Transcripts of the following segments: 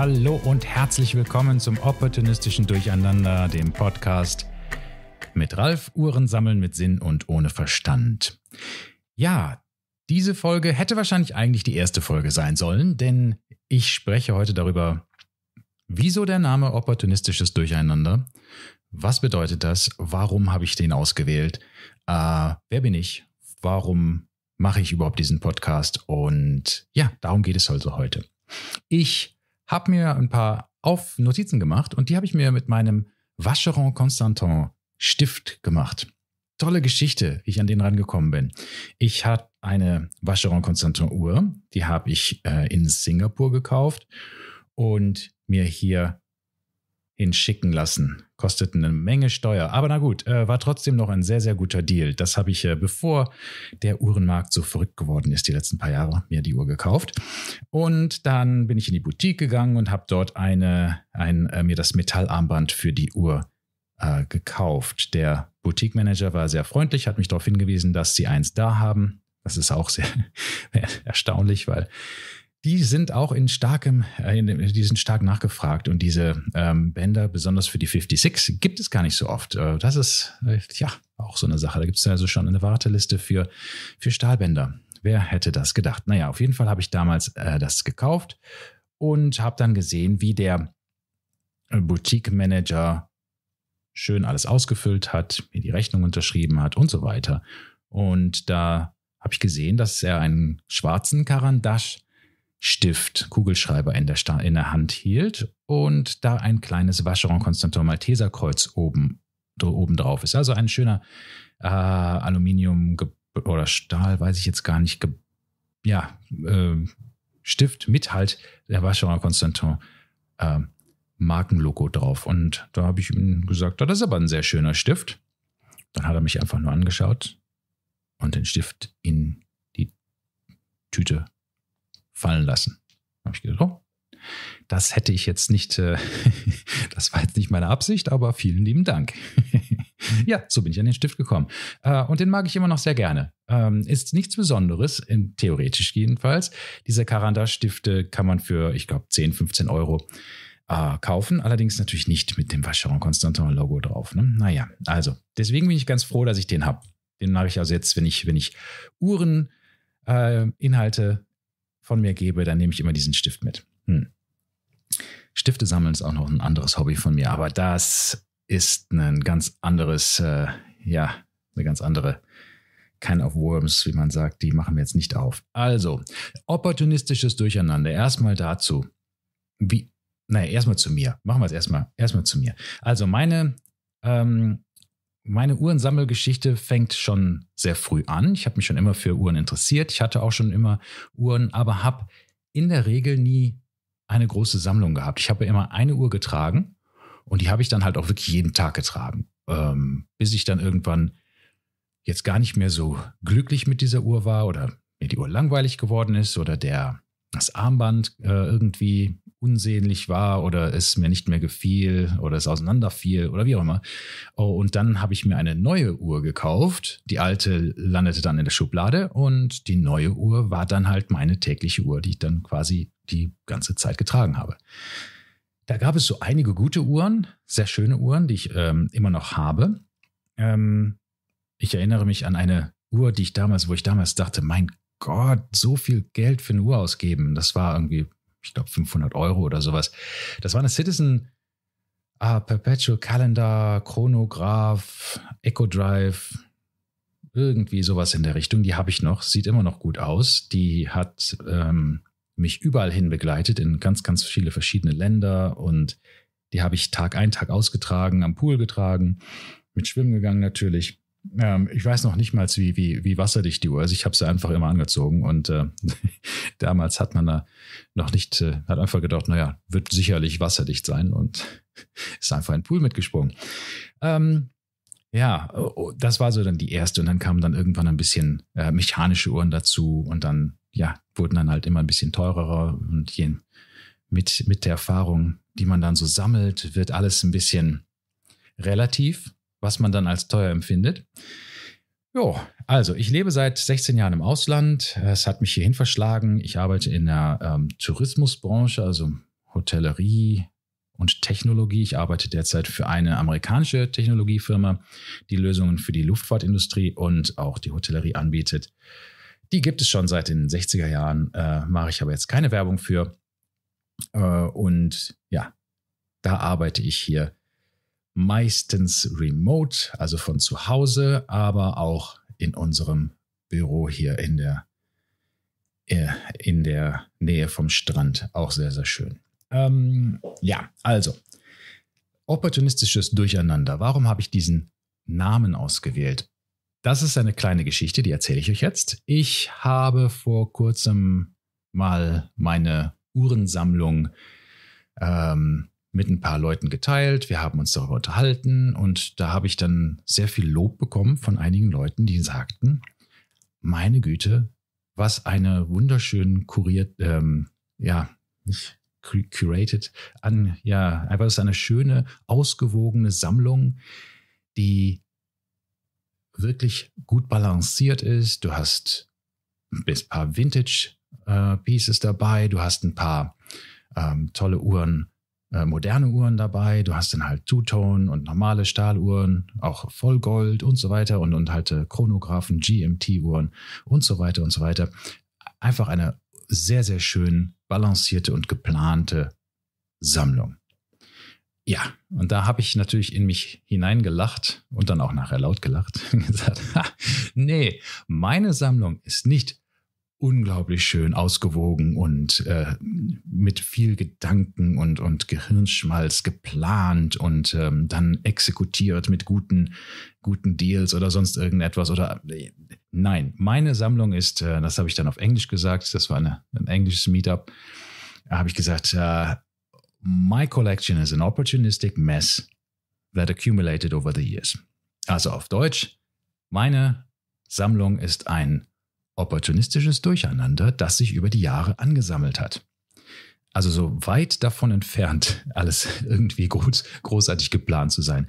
Hallo und herzlich willkommen zum opportunistischen Durcheinander, dem Podcast mit Ralf Uhren sammeln mit Sinn und ohne Verstand. Ja, diese Folge hätte wahrscheinlich eigentlich die erste Folge sein sollen, denn ich spreche heute darüber, wieso der Name opportunistisches Durcheinander, was bedeutet das, warum habe ich den ausgewählt, äh, wer bin ich, warum mache ich überhaupt diesen Podcast und ja, darum geht es also heute. Ich habe mir ein paar auf Notizen gemacht und die habe ich mir mit meinem Vacheron Constantin Stift gemacht. Tolle Geschichte, wie ich an den rangekommen bin. Ich hatte eine Vacheron Constantin Uhr, die habe ich äh, in Singapur gekauft und mir hier hinschicken lassen. Kostet eine Menge Steuer. Aber na gut, äh, war trotzdem noch ein sehr, sehr guter Deal. Das habe ich, äh, bevor der Uhrenmarkt so verrückt geworden ist, die letzten paar Jahre, mir die Uhr gekauft. Und dann bin ich in die Boutique gegangen und habe dort eine, ein, äh, mir das Metallarmband für die Uhr äh, gekauft. Der Boutique-Manager war sehr freundlich, hat mich darauf hingewiesen, dass sie eins da haben. Das ist auch sehr erstaunlich, weil die sind auch in starkem, äh, die sind stark nachgefragt und diese ähm, Bänder, besonders für die 56, gibt es gar nicht so oft. Äh, das ist, äh, ja, auch so eine Sache. Da gibt es also schon eine Warteliste für, für Stahlbänder. Wer hätte das gedacht? Naja, auf jeden Fall habe ich damals das gekauft und habe dann gesehen, wie der Boutique-Manager schön alles ausgefüllt hat, mir die Rechnung unterschrieben hat und so weiter. Und da habe ich gesehen, dass er einen schwarzen Karandasch Stift, Kugelschreiber in der, Sta in der Hand hielt und da ein kleines Vacheron Constantin Malteser Kreuz oben, oben drauf ist. Also ein schöner äh, Aluminium oder Stahl, weiß ich jetzt gar nicht, ja, äh, Stift mit halt der Vacheron Constantin äh, Markenlogo drauf. Und da habe ich ihm gesagt, oh, das ist aber ein sehr schöner Stift. Dann hat er mich einfach nur angeschaut und den Stift in die Tüte fallen lassen. habe ich gedacht, oh, das hätte ich jetzt nicht, äh, das war jetzt nicht meine Absicht, aber vielen lieben Dank. ja, so bin ich an den Stift gekommen. Äh, und den mag ich immer noch sehr gerne. Ähm, ist nichts Besonderes, in, theoretisch jedenfalls. Diese Karandash-Stifte kann man für, ich glaube, 10, 15 Euro äh, kaufen. Allerdings natürlich nicht mit dem Vacheron Constantin Logo drauf. Ne? Naja, also, deswegen bin ich ganz froh, dass ich den habe. Den habe ich also jetzt, wenn ich, wenn ich Uhren, äh, Inhalte von mir gebe, dann nehme ich immer diesen Stift mit. Hm. Stifte sammeln ist auch noch ein anderes Hobby von mir, aber das ist ein ganz anderes, äh, ja, eine ganz andere Kind of Worms, wie man sagt, die machen wir jetzt nicht auf. Also, opportunistisches Durcheinander. Erstmal dazu. Wie, naja, erstmal zu mir. Machen wir es erstmal, erstmal zu mir. Also, meine ähm, meine Uhrensammelgeschichte fängt schon sehr früh an. Ich habe mich schon immer für Uhren interessiert. Ich hatte auch schon immer Uhren, aber habe in der Regel nie eine große Sammlung gehabt. Ich habe immer eine Uhr getragen und die habe ich dann halt auch wirklich jeden Tag getragen, ähm, bis ich dann irgendwann jetzt gar nicht mehr so glücklich mit dieser Uhr war oder mir die Uhr langweilig geworden ist oder der das Armband äh, irgendwie unsehnlich war oder es mir nicht mehr gefiel oder es auseinanderfiel oder wie auch immer. Oh, und dann habe ich mir eine neue Uhr gekauft. Die alte landete dann in der Schublade und die neue Uhr war dann halt meine tägliche Uhr, die ich dann quasi die ganze Zeit getragen habe. Da gab es so einige gute Uhren, sehr schöne Uhren, die ich ähm, immer noch habe. Ähm, ich erinnere mich an eine Uhr, die ich damals, wo ich damals dachte, mein Gott, so viel Geld für eine Uhr ausgeben. Das war irgendwie, ich glaube, 500 Euro oder sowas. Das war eine Citizen ah, Perpetual Calendar, Chronograph, Echo Drive, irgendwie sowas in der Richtung. Die habe ich noch, sieht immer noch gut aus. Die hat ähm, mich überall hin begleitet, in ganz, ganz viele verschiedene Länder und die habe ich Tag ein, Tag ausgetragen, am Pool getragen, mit Schwimmen gegangen natürlich ähm, ich weiß noch nicht mal, wie, wie, wie wasserdicht die Uhr ist. Ich habe sie einfach immer angezogen und äh, damals hat man da noch nicht, äh, hat einfach gedacht, naja, wird sicherlich wasserdicht sein und ist einfach in den Pool mitgesprungen. Ähm, ja, das war so dann die erste und dann kamen dann irgendwann ein bisschen äh, mechanische Uhren dazu und dann, ja, wurden dann halt immer ein bisschen teurer und je, mit, mit der Erfahrung, die man dann so sammelt, wird alles ein bisschen relativ was man dann als teuer empfindet. Jo, also ich lebe seit 16 Jahren im Ausland. Es hat mich hierhin verschlagen. Ich arbeite in der ähm, Tourismusbranche, also Hotellerie und Technologie. Ich arbeite derzeit für eine amerikanische Technologiefirma, die Lösungen für die Luftfahrtindustrie und auch die Hotellerie anbietet. Die gibt es schon seit den 60er Jahren, äh, mache ich aber jetzt keine Werbung für. Äh, und ja, da arbeite ich hier meistens remote, also von zu Hause, aber auch in unserem Büro hier in der, äh, in der Nähe vom Strand. Auch sehr, sehr schön. Ähm, ja, also opportunistisches Durcheinander. Warum habe ich diesen Namen ausgewählt? Das ist eine kleine Geschichte, die erzähle ich euch jetzt. Ich habe vor kurzem mal meine Uhrensammlung ähm, mit ein paar Leuten geteilt, wir haben uns darüber unterhalten und da habe ich dann sehr viel Lob bekommen von einigen Leuten, die sagten, meine Güte, was eine wunderschön kuriert, ähm, ja, curated, an, ja, einfach ist eine schöne, ausgewogene Sammlung, die wirklich gut balanciert ist. Du hast ein paar Vintage-Pieces äh, dabei, du hast ein paar ähm, tolle Uhren äh, moderne Uhren dabei, du hast dann halt Two-Tone und normale Stahluhren, auch Vollgold und so weiter und, und halt äh, Chronographen, GMT-Uhren und so weiter und so weiter. Einfach eine sehr, sehr schön balancierte und geplante Sammlung. Ja, und da habe ich natürlich in mich hineingelacht und dann auch nachher laut gelacht und gesagt, nee, meine Sammlung ist nicht unglaublich schön ausgewogen und äh, mit viel Gedanken und, und Gehirnschmalz geplant und ähm, dann exekutiert mit guten, guten Deals oder sonst irgendetwas. Oder äh, nein, meine Sammlung ist, äh, das habe ich dann auf Englisch gesagt, das war eine, ein englisches Meetup, habe ich gesagt, äh, My collection is an opportunistic mess that accumulated over the years. Also auf Deutsch, meine Sammlung ist ein opportunistisches Durcheinander, das sich über die Jahre angesammelt hat. Also so weit davon entfernt, alles irgendwie groß, großartig geplant zu sein.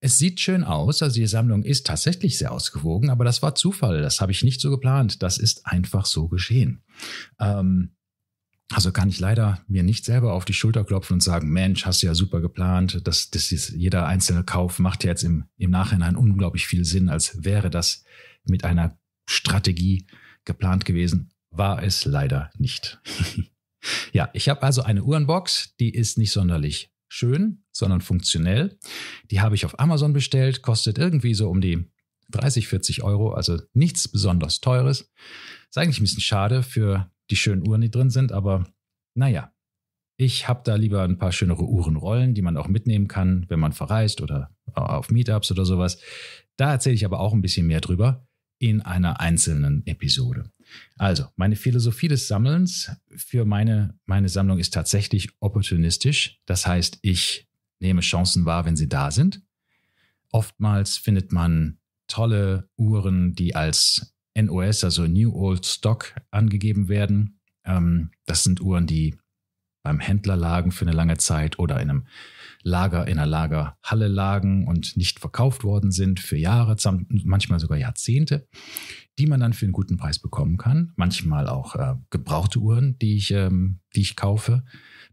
Es sieht schön aus, also die Sammlung ist tatsächlich sehr ausgewogen, aber das war Zufall, das habe ich nicht so geplant, das ist einfach so geschehen. Ähm, also kann ich leider mir nicht selber auf die Schulter klopfen und sagen, Mensch, hast du ja super geplant, das, das ist, jeder einzelne Kauf macht ja jetzt im, im Nachhinein unglaublich viel Sinn, als wäre das mit einer Strategie geplant gewesen. War es leider nicht. ja, ich habe also eine Uhrenbox, die ist nicht sonderlich schön, sondern funktionell. Die habe ich auf Amazon bestellt, kostet irgendwie so um die 30, 40 Euro, also nichts besonders teures. Ist eigentlich ein bisschen schade für die schönen Uhren, die drin sind, aber naja, ich habe da lieber ein paar schönere Uhrenrollen, die man auch mitnehmen kann, wenn man verreist oder äh, auf Meetups oder sowas. Da erzähle ich aber auch ein bisschen mehr drüber in einer einzelnen Episode. Also, meine Philosophie des Sammelns für meine, meine Sammlung ist tatsächlich opportunistisch. Das heißt, ich nehme Chancen wahr, wenn sie da sind. Oftmals findet man tolle Uhren, die als NOS, also New Old Stock, angegeben werden. Ähm, das sind Uhren, die beim Händler lagen für eine lange Zeit oder in einem Lager, in einer Lagerhalle lagen und nicht verkauft worden sind für Jahre, manchmal sogar Jahrzehnte, die man dann für einen guten Preis bekommen kann. Manchmal auch äh, gebrauchte Uhren, die ich, ähm, die ich kaufe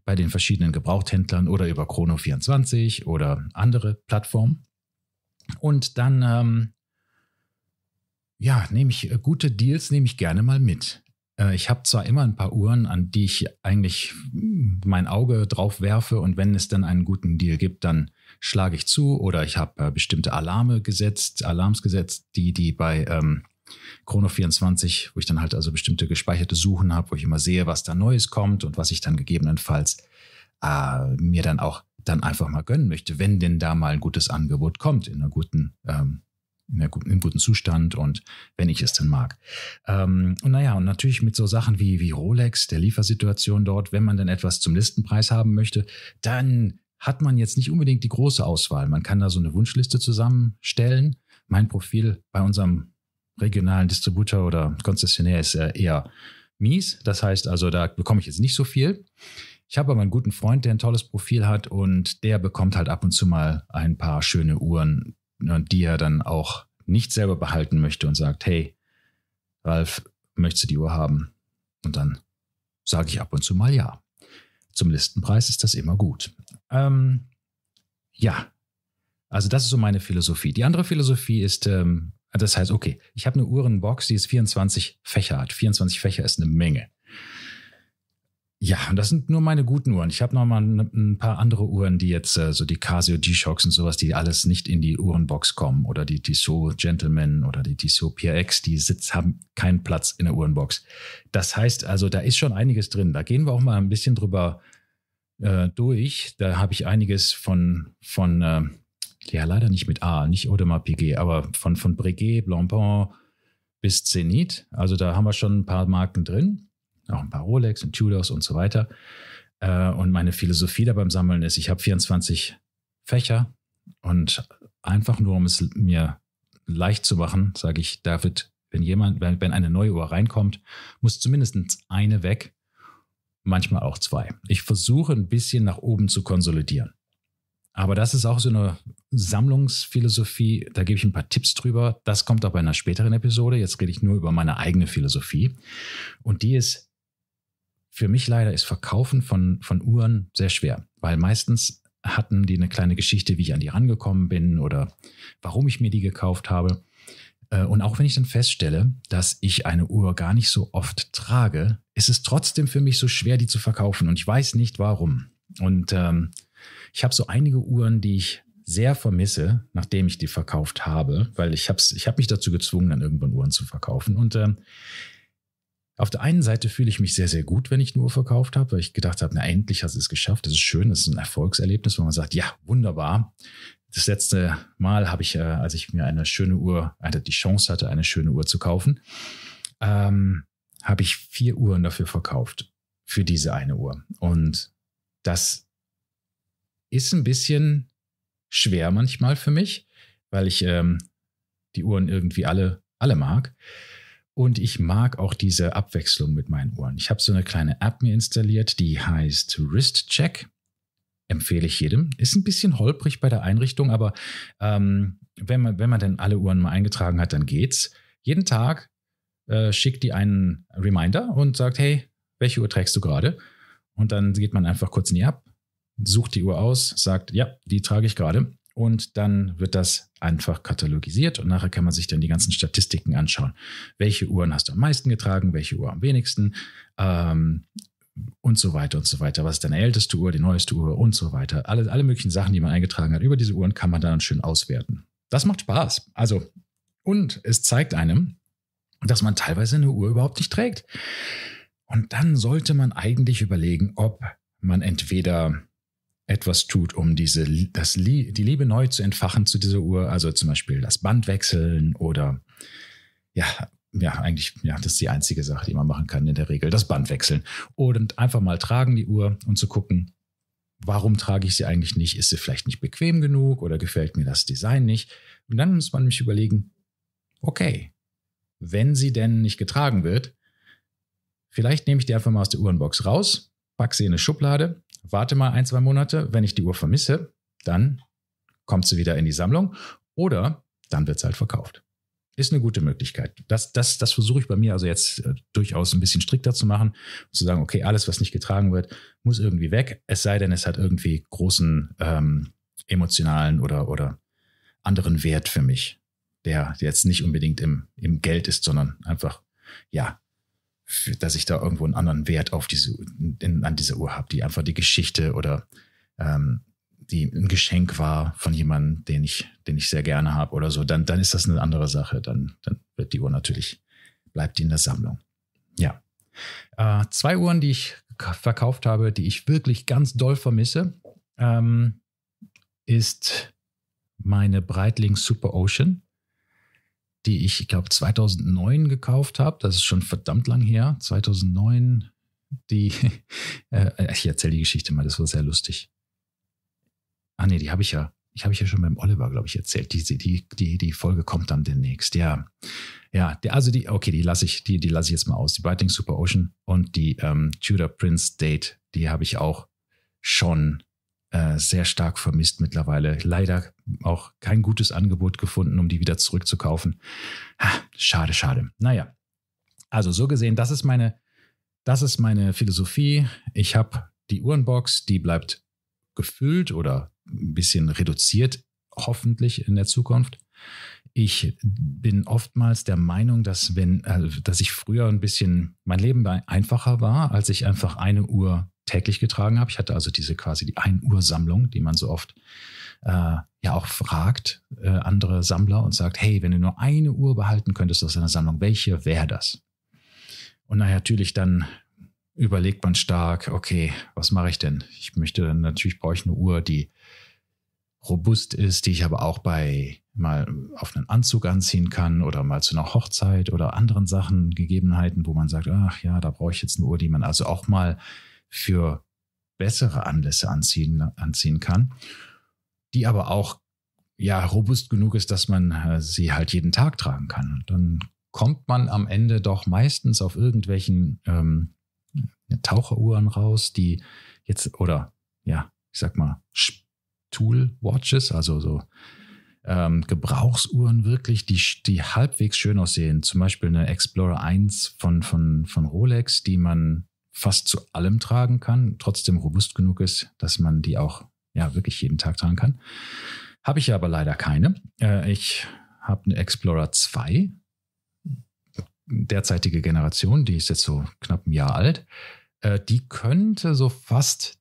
bei den verschiedenen Gebrauchthändlern oder über Chrono24 oder andere Plattformen. Und dann, ähm, ja, nehme ich äh, gute Deals, nehme ich gerne mal mit. Äh, ich habe zwar immer ein paar Uhren, an die ich eigentlich mein Auge drauf werfe und wenn es dann einen guten Deal gibt, dann schlage ich zu oder ich habe äh, bestimmte Alarme gesetzt, Alarms gesetzt, die, die bei ähm, Chrono24, wo ich dann halt also bestimmte gespeicherte Suchen habe, wo ich immer sehe, was da Neues kommt und was ich dann gegebenenfalls äh, mir dann auch dann einfach mal gönnen möchte, wenn denn da mal ein gutes Angebot kommt in einer guten ähm, in der, im guten Zustand und wenn ich es denn mag. Ähm, und naja, und natürlich mit so Sachen wie, wie Rolex, der Liefersituation dort, wenn man dann etwas zum Listenpreis haben möchte, dann hat man jetzt nicht unbedingt die große Auswahl. Man kann da so eine Wunschliste zusammenstellen. Mein Profil bei unserem regionalen Distributor oder Konzessionär ist äh, eher mies. Das heißt also, da bekomme ich jetzt nicht so viel. Ich habe aber einen guten Freund, der ein tolles Profil hat und der bekommt halt ab und zu mal ein paar schöne Uhren Ne, die er dann auch nicht selber behalten möchte und sagt, hey, Ralf, möchtest du die Uhr haben? Und dann sage ich ab und zu mal ja. Zum Listenpreis ist das immer gut. Ähm, ja, also das ist so meine Philosophie. Die andere Philosophie ist, ähm, das heißt, okay, ich habe eine Uhrenbox, die ist 24 Fächer hat. 24 Fächer ist eine Menge. Ja, und das sind nur meine guten Uhren. Ich habe noch mal ein, paar andere Uhren, die jetzt, äh, so die Casio G-Shocks und sowas, die alles nicht in die Uhrenbox kommen. Oder die Tissot Gentleman oder die Tissot PRX, die Sitz haben keinen Platz in der Uhrenbox. Das heißt also, da ist schon einiges drin. Da gehen wir auch mal ein bisschen drüber äh, durch. Da habe ich einiges von, von äh, ja, leider nicht mit A, nicht Audemars Piguet, aber von, von Breguet, Blancpain bis Zenit. Also da haben wir schon ein paar Marken drin auch ein paar Rolex und Tudors und so weiter. Äh, und meine Philosophie da beim Sammeln ist, ich habe 24 Fächer und einfach nur, um es mir leicht zu machen, sage ich, David, wenn jemand, wenn eine neue Uhr reinkommt, muss zumindest eine weg, manchmal auch zwei. Ich versuche ein bisschen nach oben zu konsolidieren. Aber das ist auch so eine Sammlungsphilosophie. Da gebe ich ein paar Tipps drüber. Das kommt auch bei einer späteren Episode. Jetzt rede ich nur über meine eigene Philosophie. Und die ist, für mich leider ist Verkaufen von, von Uhren sehr schwer, weil meistens hatten die eine kleine Geschichte, wie ich an die rangekommen bin oder warum ich mir die gekauft habe. Äh, und auch wenn ich dann feststelle, dass ich eine Uhr gar nicht so oft trage, ist es trotzdem für mich so schwer, die zu verkaufen. Und ich weiß nicht warum. Und ähm, ich habe so einige Uhren, die ich sehr vermisse, nachdem ich die verkauft habe, weil ich habe ich hab mich dazu gezwungen, dann irgendwann Uhren zu verkaufen. Und ähm, auf der einen Seite fühle ich mich sehr, sehr gut, wenn ich eine Uhr verkauft habe, weil ich gedacht habe, na endlich hast du es geschafft. Das ist schön, das ist ein Erfolgserlebnis, wo man sagt, ja, wunderbar. Das letzte Mal habe ich, äh, als ich mir eine schöne Uhr, also die Chance hatte, eine schöne Uhr zu kaufen, ähm, habe ich vier Uhren dafür verkauft, für diese eine Uhr. Und das ist ein bisschen schwer manchmal für mich, weil ich ähm, die Uhren irgendwie alle, alle mag. Und ich mag auch diese Abwechslung mit meinen Uhren. Ich habe so eine kleine App mir installiert, die heißt Wrist Check. Empfehle ich jedem. Ist ein bisschen holprig bei der Einrichtung, aber ähm, wenn, man, wenn man denn alle Uhren mal eingetragen hat, dann geht's. Jeden Tag äh, schickt die einen Reminder und sagt, hey, welche Uhr trägst du gerade? Und dann geht man einfach kurz in die App, sucht die Uhr aus, sagt, ja, die trage ich gerade und dann wird das einfach katalogisiert und nachher kann man sich dann die ganzen Statistiken anschauen. Welche Uhren hast du am meisten getragen, welche Uhr am wenigsten ähm, und so weiter und so weiter. Was ist deine älteste Uhr, die neueste Uhr und so weiter. Alle, alle möglichen Sachen, die man eingetragen hat über diese Uhren, kann man dann schön auswerten. Das macht Spaß. Also, und es zeigt einem, dass man teilweise eine Uhr überhaupt nicht trägt. Und dann sollte man eigentlich überlegen, ob man entweder etwas tut, um diese, das, die Liebe neu zu entfachen zu dieser Uhr, also zum Beispiel das Band wechseln oder ja, ja, eigentlich, ja, das ist die einzige Sache, die man machen kann in der Regel, das Band wechseln. Und einfach mal tragen die Uhr und zu gucken, warum trage ich sie eigentlich nicht? Ist sie vielleicht nicht bequem genug oder gefällt mir das Design nicht? Und dann muss man mich überlegen, okay, wenn sie denn nicht getragen wird, vielleicht nehme ich die einfach mal aus der Uhrenbox raus, packe sie in eine Schublade warte mal ein, zwei Monate, wenn ich die Uhr vermisse, dann kommt sie wieder in die Sammlung oder dann wird es halt verkauft. Ist eine gute Möglichkeit. Das, das, das versuche ich bei mir also jetzt äh, durchaus ein bisschen strikter zu machen, zu sagen, okay, alles, was nicht getragen wird, muss irgendwie weg, es sei denn, es hat irgendwie großen ähm, emotionalen oder, oder anderen Wert für mich, der jetzt nicht unbedingt im, im Geld ist, sondern einfach, ja, dass ich da irgendwo einen anderen Wert auf diese, in, an dieser Uhr habe, die einfach die Geschichte oder ähm, die ein Geschenk war von jemandem, den ich, den ich sehr gerne habe oder so, dann, dann ist das eine andere Sache. Dann, dann wird die Uhr natürlich, bleibt die in der Sammlung. Ja. Äh, zwei Uhren, die ich verkauft habe, die ich wirklich ganz doll vermisse, ähm, ist meine Breitling Super Ocean die ich, ich glaube, 2009 gekauft habe. Das ist schon verdammt lang her. 2009, die, äh, äh, ich erzähle die Geschichte mal, das war sehr lustig. Ah nee, die habe ich ja, ich habe ich ja schon beim Oliver, glaube ich, erzählt. Die, die, die, die Folge kommt dann demnächst, ja. Ja, die, also die, okay, die lasse ich, die, die lasse ich jetzt mal aus. Die Biting Super Ocean und die ähm, Tudor Prince Date, die habe ich auch schon äh, sehr stark vermisst mittlerweile. Leider auch kein gutes Angebot gefunden, um die wieder zurückzukaufen. Ha, schade, schade. Naja, also so gesehen, das ist meine, das ist meine Philosophie. Ich habe die Uhrenbox, die bleibt gefüllt oder ein bisschen reduziert, hoffentlich in der Zukunft. Ich bin oftmals der Meinung, dass wenn, also dass ich früher ein bisschen, mein Leben einfacher war, als ich einfach eine Uhr täglich getragen habe. Ich hatte also diese quasi die ein Uhr Sammlung, die man so oft äh, ja auch fragt äh, andere Sammler und sagt, hey, wenn du nur eine Uhr behalten könntest aus deiner Sammlung, welche wäre das? Und naja, natürlich dann überlegt man stark, okay, was mache ich denn? Ich möchte dann natürlich brauche ich eine Uhr, die robust ist, die ich aber auch bei mal auf einen Anzug anziehen kann oder mal zu einer Hochzeit oder anderen Sachen, Gegebenheiten, wo man sagt, ach ja, da brauche ich jetzt eine Uhr, die man also auch mal für bessere Anlässe anziehen, anziehen kann, die aber auch ja robust genug ist, dass man äh, sie halt jeden Tag tragen kann. Und dann kommt man am Ende doch meistens auf irgendwelchen ähm, Taucheruhren raus, die jetzt oder ja, ich sag mal Tool Watches, also so ähm, Gebrauchsuhren wirklich, die, die halbwegs schön aussehen. Zum Beispiel eine Explorer 1 von, von, von Rolex, die man fast zu allem tragen kann, trotzdem robust genug ist, dass man die auch ja wirklich jeden Tag tragen kann. Habe ich aber leider keine. Äh, ich habe eine Explorer 2, derzeitige Generation, die ist jetzt so knapp ein Jahr alt. Äh, die könnte so fast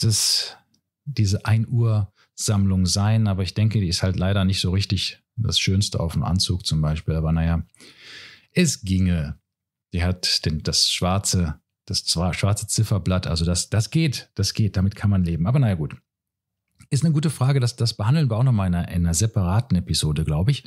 das, diese 1 Uhr Sammlung sein, aber ich denke, die ist halt leider nicht so richtig das Schönste auf dem Anzug zum Beispiel. Aber naja, es ginge. Die hat den, das schwarze, das schwarze Zifferblatt. Also das, das geht, das geht, damit kann man leben. Aber naja, gut. Ist eine gute Frage, das, das behandeln wir auch nochmal in einer, in einer separaten Episode, glaube ich.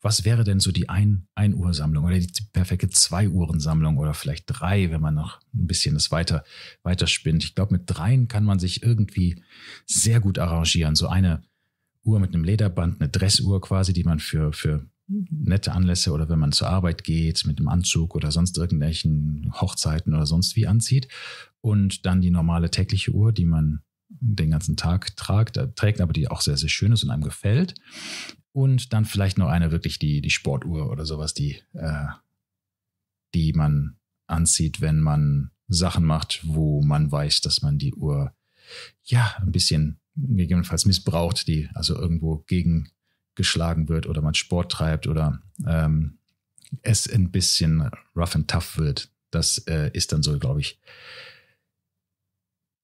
Was wäre denn so die ein, uhr sammlung oder die perfekte Zwei-Uhren-Sammlung oder vielleicht drei, wenn man noch ein bisschen das weiter, weiter spinnt? Ich glaube, mit dreien kann man sich irgendwie sehr gut arrangieren. So eine Uhr mit einem Lederband, eine Dressuhr quasi, die man für, für nette Anlässe oder wenn man zur Arbeit geht mit einem Anzug oder sonst irgendwelchen Hochzeiten oder sonst wie anzieht. Und dann die normale tägliche Uhr, die man den ganzen Tag tragt, äh, trägt, aber die auch sehr, sehr schön ist und einem gefällt. Und dann vielleicht noch eine wirklich die, die Sportuhr oder sowas, die, äh, die man anzieht, wenn man Sachen macht, wo man weiß, dass man die Uhr ja ein bisschen gegebenenfalls missbraucht, die also irgendwo gegen geschlagen wird oder man Sport treibt oder ähm, es ein bisschen rough and tough wird. Das äh, ist dann so, glaube ich,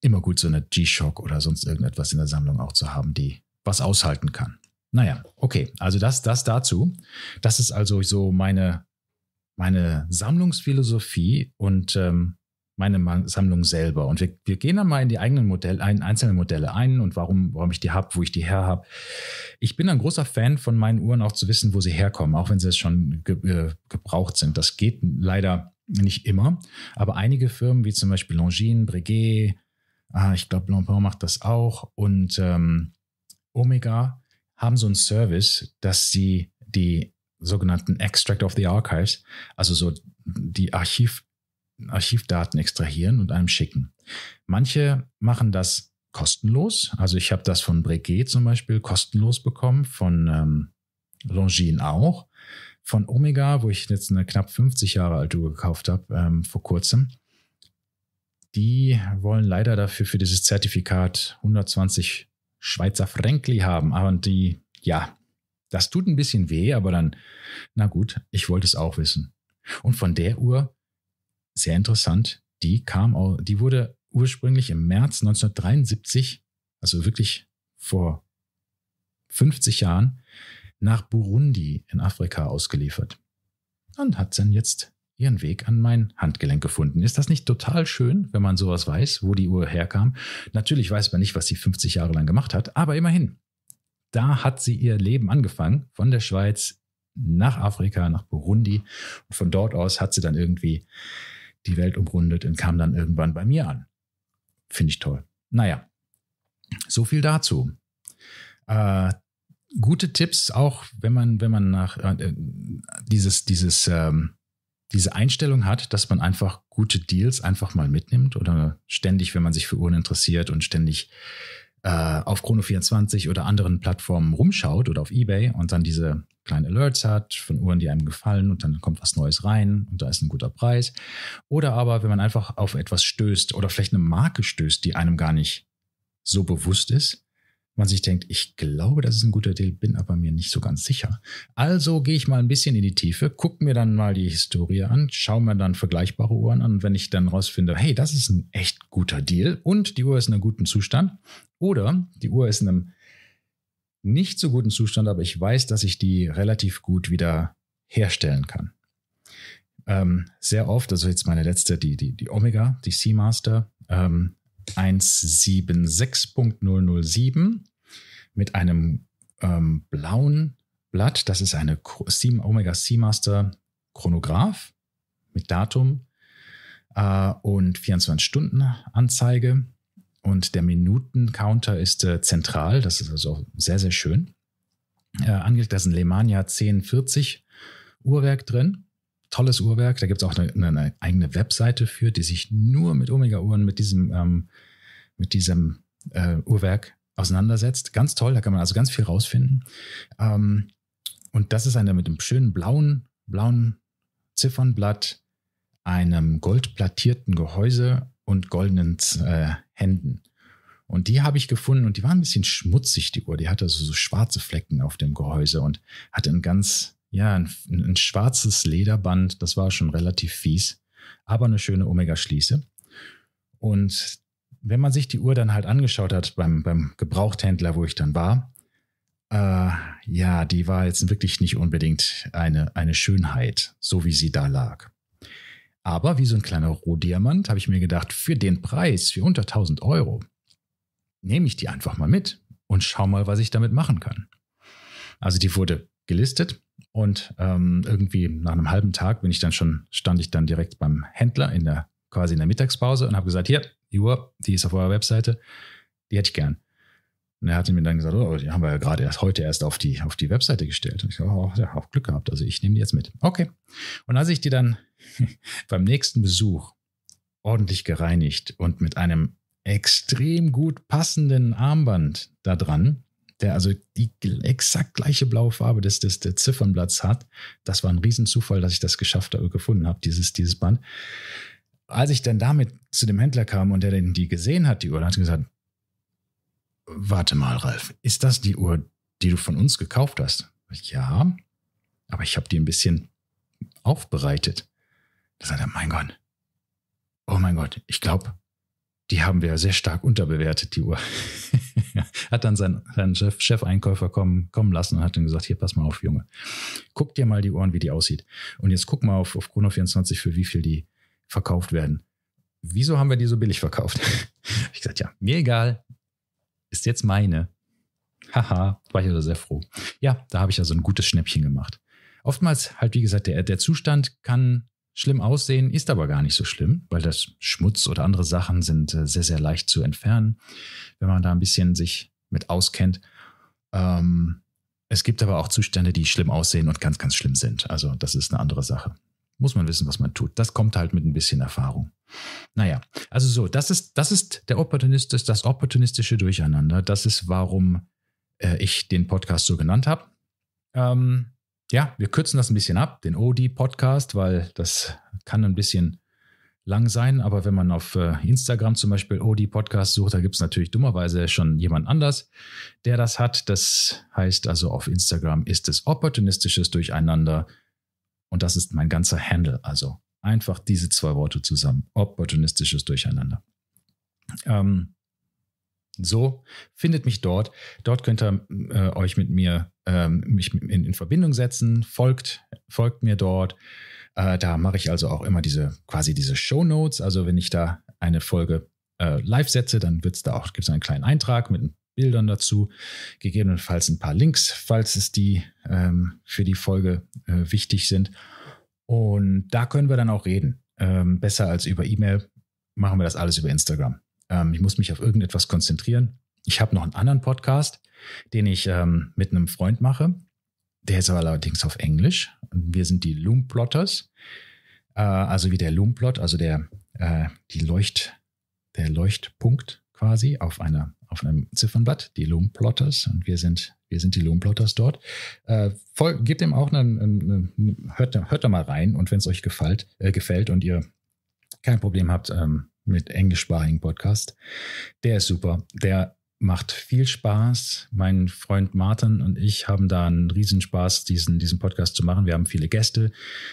immer gut, so eine G-Shock oder sonst irgendetwas in der Sammlung auch zu haben, die was aushalten kann. Naja, okay, also das, das dazu. Das ist also so meine, meine Sammlungsphilosophie und ähm, meine Sammlung selber. Und wir, wir gehen dann mal in die eigenen Modelle, ein, einzelnen Modelle ein und warum, warum ich die habe, wo ich die her habe. Ich bin ein großer Fan von meinen Uhren auch zu wissen, wo sie herkommen, auch wenn sie jetzt schon ge, äh, gebraucht sind. Das geht leider nicht immer. Aber einige Firmen wie zum Beispiel Longines, Breguet, äh, ich glaube Lampin macht das auch und ähm, Omega haben so einen Service, dass sie die sogenannten Extract of the Archives, also so die Archiv Archivdaten extrahieren und einem schicken. Manche machen das kostenlos. Also ich habe das von Breguet zum Beispiel kostenlos bekommen, von ähm, Longines auch, von Omega, wo ich jetzt eine knapp 50 Jahre alte Uhr gekauft habe ähm, vor kurzem. Die wollen leider dafür für dieses Zertifikat 120 Schweizer Frankli haben. Aber ah, die, ja, das tut ein bisschen weh, aber dann, na gut, ich wollte es auch wissen. Und von der Uhr sehr interessant, die kam, auch, die wurde ursprünglich im März 1973, also wirklich vor 50 Jahren, nach Burundi in Afrika ausgeliefert. Und hat dann jetzt ihren Weg an mein Handgelenk gefunden. Ist das nicht total schön, wenn man sowas weiß, wo die Uhr herkam? Natürlich weiß man nicht, was sie 50 Jahre lang gemacht hat, aber immerhin. Da hat sie ihr Leben angefangen, von der Schweiz nach Afrika, nach Burundi. Und von dort aus hat sie dann irgendwie die Welt umrundet und kam dann irgendwann bei mir an. Finde ich toll. Naja, so viel dazu. Äh, gute Tipps, auch wenn man, wenn man nach äh, äh dieses, dieses, ähm, diese Einstellung hat, dass man einfach gute Deals einfach mal mitnimmt oder ständig, wenn man sich für Uhren interessiert und ständig äh, auf Chrono24 oder anderen Plattformen rumschaut oder auf Ebay und dann diese kleine Alerts hat von Uhren, die einem gefallen und dann kommt was Neues rein und da ist ein guter Preis. Oder aber, wenn man einfach auf etwas stößt oder vielleicht eine Marke stößt, die einem gar nicht so bewusst ist, man sich denkt, ich glaube, das ist ein guter Deal, bin aber mir nicht so ganz sicher. Also gehe ich mal ein bisschen in die Tiefe, gucke mir dann mal die Historie an, schaue mir dann vergleichbare Uhren an und wenn ich dann rausfinde, hey, das ist ein echt guter Deal und die Uhr ist in einem guten Zustand oder die Uhr ist in einem nicht so guten Zustand, aber ich weiß, dass ich die relativ gut wieder herstellen kann. Ähm, sehr oft, also jetzt meine letzte, die, die, die Omega, die Seamaster, ähm, 176.007 mit einem ähm, blauen Blatt. Das ist eine Omega Seamaster Chronograph mit Datum äh, und 24-Stunden-Anzeige und der Minuten-Counter ist äh, zentral. Das ist also sehr, sehr schön. Äh, angelegt, da ist ein Lemania 1040 Uhrwerk drin. Tolles Uhrwerk. Da gibt es auch eine, eine, eigene Webseite für, die sich nur mit Omega-Uhren, mit diesem, ähm, mit diesem äh, Uhrwerk auseinandersetzt. Ganz toll, da kann man also ganz viel rausfinden. Ähm, und das ist eine mit einem schönen blauen, blauen Ziffernblatt, einem goldplattierten Gehäuse und goldenen äh, Händen. Und die habe ich gefunden und die war ein bisschen schmutzig, die Uhr. Die hatte so, so schwarze Flecken auf dem Gehäuse und hatte ein ganz, ja, ein, ein schwarzes Lederband. Das war schon relativ fies, aber eine schöne Omega-Schließe. Und wenn man sich die Uhr dann halt angeschaut hat beim, beim Gebrauchthändler, wo ich dann war, äh, ja, die war jetzt wirklich nicht unbedingt eine, eine Schönheit, so wie sie da lag. Aber wie so ein kleiner Rohdiamant habe ich mir gedacht, für den Preis, für unter 1000 Euro, nehme ich die einfach mal mit und schau mal, was ich damit machen kann. Also die wurde gelistet und ähm, irgendwie nach einem halben Tag bin ich dann schon, stand ich dann direkt beim Händler in der, quasi in der Mittagspause und habe gesagt, hier, die Uhr, die ist auf eurer Webseite, die hätte ich gern. Und er hatte mir dann gesagt, oh, die haben wir ja gerade erst heute erst auf die, auf die Webseite gestellt. Und ich habe oh, ja, auch Glück gehabt. Also ich nehme die jetzt mit. Okay. Und als ich die dann beim nächsten Besuch ordentlich gereinigt und mit einem extrem gut passenden Armband da dran, der also die exakt gleiche blaue Farbe des, des, des Ziffernblatts hat. Das war ein Riesenzufall, dass ich das geschafft habe, gefunden habe, dieses, dieses Band. Als ich dann damit zu dem Händler kam und der denn die gesehen hat, die Uhr, hat gesagt, warte mal, Ralf, ist das die Uhr, die du von uns gekauft hast? Ja, aber ich habe die ein bisschen aufbereitet. Da sagt er, mein Gott, oh mein Gott, ich glaube, die haben wir sehr stark unterbewertet, die Uhr. hat dann seinen, seinen Chef, Chefeinkäufer kommen, kommen lassen und hat dann gesagt, hier, pass mal auf, Junge, guck dir mal die Uhren, wie die aussieht. Und jetzt guck mal auf, auf Chrono24, für wie viel die verkauft werden. Wieso haben wir die so billig verkauft? ich gesagt, ja, mir egal, ist jetzt meine. Haha, war ich also sehr froh. Ja, da habe ich also ein gutes Schnäppchen gemacht. Oftmals halt, wie gesagt, der, der Zustand kann schlimm aussehen, ist aber gar nicht so schlimm, weil das Schmutz oder andere Sachen sind äh, sehr, sehr leicht zu entfernen, wenn man da ein bisschen sich mit auskennt. Ähm, es gibt aber auch Zustände, die schlimm aussehen und ganz, ganz schlimm sind. Also das ist eine andere Sache. Muss man wissen, was man tut. Das kommt halt mit ein bisschen Erfahrung. Naja, also so, das ist, das ist der Opportunist, das opportunistische Durcheinander. Das ist, warum äh, ich den Podcast so genannt habe. Ähm, ja, wir kürzen das ein bisschen ab, den OD-Podcast, weil das kann ein bisschen lang sein, aber wenn man auf äh, Instagram zum Beispiel OD Podcast sucht, da gibt es natürlich dummerweise schon jemand anders, der das hat. Das heißt also, auf Instagram ist es opportunistisches Durcheinander und das ist mein ganzer Handle, also Einfach diese zwei Worte zusammen. Opportunistisches Durcheinander. Ähm, so, findet mich dort. Dort könnt ihr äh, euch mit mir ähm, mich in, in, Verbindung setzen. Folgt, folgt mir dort. Äh, da mache ich also auch immer diese quasi diese Show Notes. Also wenn ich da eine Folge äh, live setze, dann es da auch gibt's einen kleinen Eintrag mit Bildern dazu, gegebenenfalls ein paar Links, falls es die ähm, für die Folge äh, wichtig sind. Und da können wir dann auch reden. Ähm, besser als über E-Mail machen wir das alles über Instagram. Ähm, ich muss mich auf irgendetwas konzentrieren. Ich habe noch einen anderen Podcast, den ich ähm, mit einem Freund mache. Der ist aber allerdings auf Englisch. Wir sind die Loomplotters. Äh, also wie der Loom Plot, also der, äh, die Leucht, der Leuchtpunkt quasi auf einer auf einem Ziffernblatt, die Loom Plotters. Und wir sind, wir sind die Loom Plotters dort. Äh, voll, gebt dem auch einen, eine, eine hört, hört da mal rein und wenn es euch gefällt, äh, gefällt und ihr kein Problem habt ähm, mit englischsprachigen Podcast, der ist super. Der macht viel Spaß. Mein Freund Martin und ich haben da einen Riesenspaß, diesen, diesen Podcast zu machen. Wir haben viele Gäste,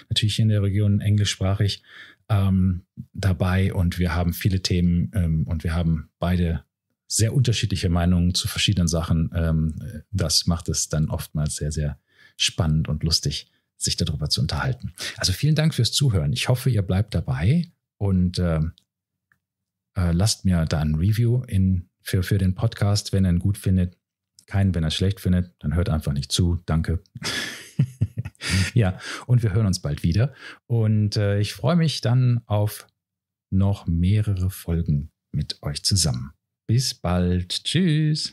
natürlich hier in der Region englischsprachig ähm, dabei und wir haben viele Themen ähm, und wir haben beide sehr unterschiedliche Meinungen zu verschiedenen Sachen. Ähm, das macht es dann oftmals sehr, sehr spannend und lustig, sich darüber zu unterhalten. Also vielen Dank fürs Zuhören. Ich hoffe, ihr bleibt dabei und äh, äh, lasst mir da ein Review in, für, für den Podcast, wenn ihr ihn gut findet. Keinen, wenn er es schlecht findet, dann hört einfach nicht zu. Danke. ja, und wir hören uns bald wieder. Und äh, ich freue mich dann auf noch mehrere Folgen mit euch zusammen. Bis bald. Tschüss.